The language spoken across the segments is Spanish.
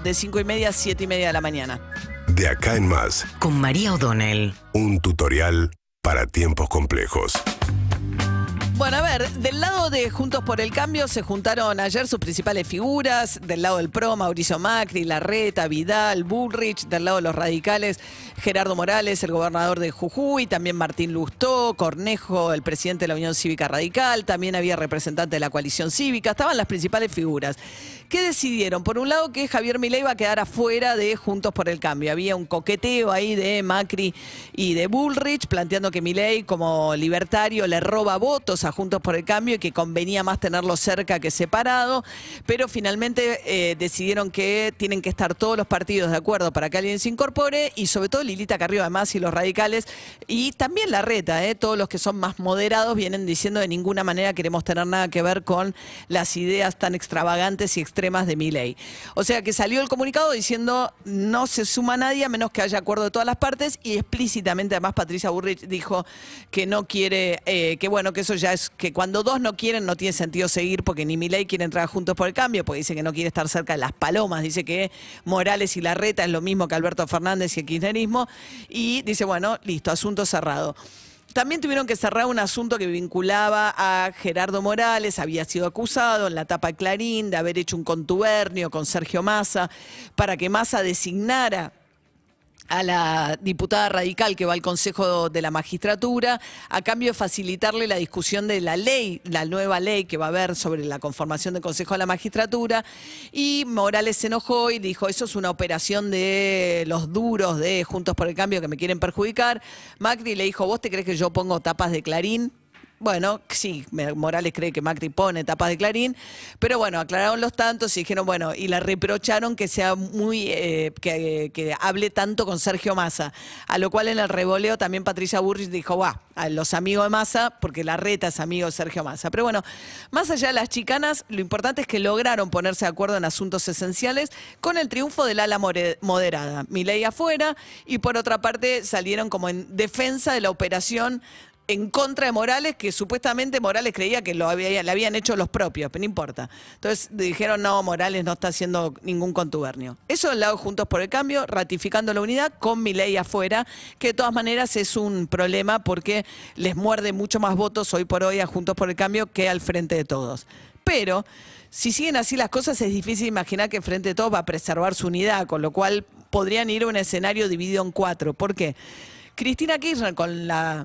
de 5 y media a 7 y media de la mañana. De acá en más. Con María O'Donnell. Un tutorial para tiempos complejos. Bueno, a ver, del lado de Juntos por el Cambio se juntaron ayer sus principales figuras, del lado del PRO, Mauricio Macri, Larreta, Vidal, Bullrich, del lado de los radicales, Gerardo Morales, el gobernador de Jujuy, también Martín Lustó, Cornejo, el presidente de la Unión Cívica Radical, también había representante de la coalición cívica, estaban las principales figuras. ¿Qué decidieron? Por un lado que Javier Milei va a quedar afuera de Juntos por el Cambio. Había un coqueteo ahí de Macri y de Bullrich planteando que Milei como libertario le roba votos Juntos por el Cambio y que convenía más tenerlo cerca que separado, pero finalmente eh, decidieron que tienen que estar todos los partidos de acuerdo para que alguien se incorpore y sobre todo Lilita Carrillo además y los radicales y también la reta, eh, todos los que son más moderados vienen diciendo de ninguna manera queremos tener nada que ver con las ideas tan extravagantes y extremas de mi ley. O sea que salió el comunicado diciendo no se suma nadie a menos que haya acuerdo de todas las partes y explícitamente además Patricia Burrich dijo que no quiere, eh, que bueno, que eso ya es que cuando dos no quieren, no tiene sentido seguir porque ni Milei quiere entrar juntos por el cambio, porque dice que no quiere estar cerca de las palomas, dice que Morales y Larreta es lo mismo que Alberto Fernández y el kirchnerismo, y dice, bueno, listo, asunto cerrado. También tuvieron que cerrar un asunto que vinculaba a Gerardo Morales, había sido acusado en la tapa Clarín de haber hecho un contubernio con Sergio Massa para que Massa designara a la diputada radical que va al Consejo de la Magistratura, a cambio de facilitarle la discusión de la ley, la nueva ley que va a haber sobre la conformación del Consejo de la Magistratura. Y Morales se enojó y dijo, eso es una operación de los duros de Juntos por el Cambio que me quieren perjudicar. Macri le dijo, ¿vos te crees que yo pongo tapas de Clarín? Bueno, sí, Morales cree que Macri pone tapas de Clarín, pero bueno, aclararon los tantos y dijeron, bueno, y la reprocharon que sea muy, eh, que, hable tanto con Sergio Massa, a lo cual en el revoleo también Patricia Burris dijo, va, a los amigos de Massa, porque la reta es amigo de Sergio Massa. Pero bueno, más allá de las chicanas, lo importante es que lograron ponerse de acuerdo en asuntos esenciales con el triunfo del ala moderada, ley afuera, y por otra parte salieron como en defensa de la operación en contra de Morales, que supuestamente Morales creía que lo había, le habían hecho los propios, pero no importa. Entonces dijeron, no, Morales no está haciendo ningún contubernio. Eso del lado Juntos por el Cambio, ratificando la unidad con mi ley afuera, que de todas maneras es un problema porque les muerde mucho más votos hoy por hoy a Juntos por el Cambio que al frente de todos. Pero si siguen así las cosas, es difícil imaginar que el Frente de Todos va a preservar su unidad, con lo cual podrían ir a un escenario dividido en cuatro. ¿Por qué? Cristina Kirchner con la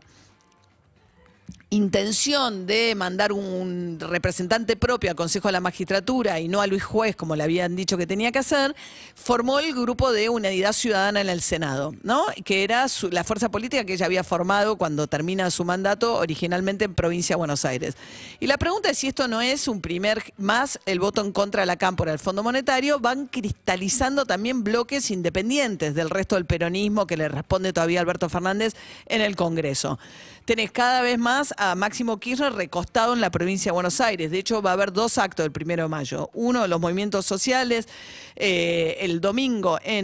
intención de mandar un, representante propio al Consejo de la Magistratura y no a Luis Juez, como le habían dicho que tenía que hacer, formó el grupo de Unidad Ciudadana en el Senado, ¿no? Que era la fuerza política que ella había formado cuando termina su mandato originalmente en provincia de Buenos Aires. Y la pregunta es si esto no es un primer más el voto en contra de la cámpora del Fondo Monetario, van cristalizando también bloques independientes del resto del peronismo que le responde todavía Alberto Fernández en el Congreso. Tenés cada vez más a Máximo Kirchner recostado en la provincia de Buenos Aires. De hecho, va a haber dos actos el primero de mayo. Uno, de los movimientos sociales eh, el domingo eh,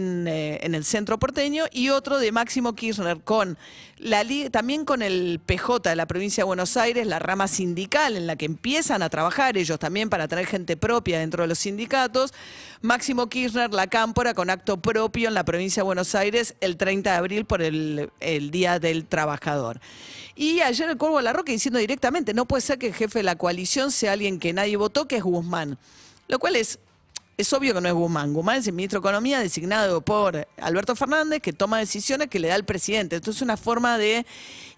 en, el centro porteño y otro de Máximo Kirchner con la también con el PJ de la provincia de Buenos Aires, la rama sindical en la que empiezan a trabajar ellos también para tener gente propia dentro de los sindicatos. Máximo Kirchner, la cámpora con acto propio en la provincia de Buenos Aires el 30 de abril por el, el Día del Trabajador. Y ayer el Cuervo de la Roca que diciendo directamente, no puede ser que el jefe de la coalición sea alguien que nadie votó, que es Guzmán. Lo cual es, es obvio que no es Guzmán. Guzmán es el ministro de Economía designado por Alberto Fernández, que toma decisiones que le da el presidente. Entonces una forma de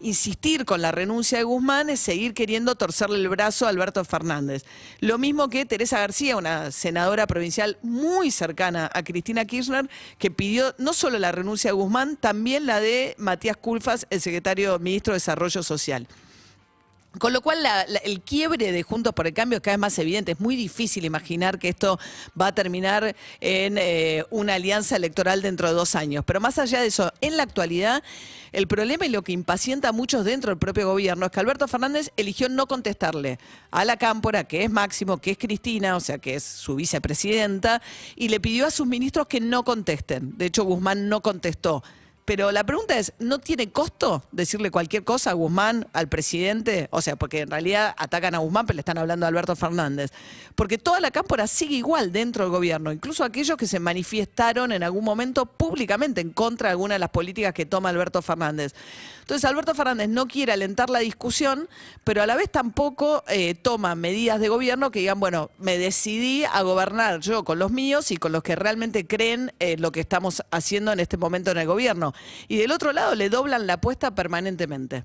insistir con la renuncia de Guzmán es seguir queriendo torcerle el brazo a Alberto Fernández. Lo mismo que Teresa García, una senadora provincial muy cercana a Cristina Kirchner, que pidió no solo la renuncia de Guzmán, también la de Matías Culfas, el secretario ministro de Desarrollo Social. Con lo cual, el quiebre de Juntos por el Cambio es cada vez más evidente. Es muy difícil imaginar que esto va a terminar en eh, una alianza electoral dentro de dos años. Pero más allá de eso, en la actualidad, el problema y lo que impacienta a muchos dentro del propio gobierno es que Alberto Fernández eligió no contestarle a la Cámpora, que es Máximo, que es Cristina, o sea, que es su vicepresidenta, y le pidió a sus ministros que no contesten. De hecho, Guzmán no contestó pero la pregunta es, ¿no tiene costo decirle cualquier cosa a Guzmán, al presidente? O sea, porque en realidad atacan a Guzmán, pero le están hablando a Alberto Fernández. Porque toda la cámpora sigue igual dentro del gobierno, incluso aquellos que se manifestaron en algún momento públicamente en contra de alguna de las políticas que toma Alberto Fernández. Entonces, Alberto Fernández no quiere alentar la discusión, pero a la vez tampoco eh, toma medidas de gobierno que digan, bueno, me decidí a gobernar yo con los míos y con los que realmente creen eh, lo que estamos haciendo en este momento en el gobierno y del otro lado le doblan la apuesta permanentemente.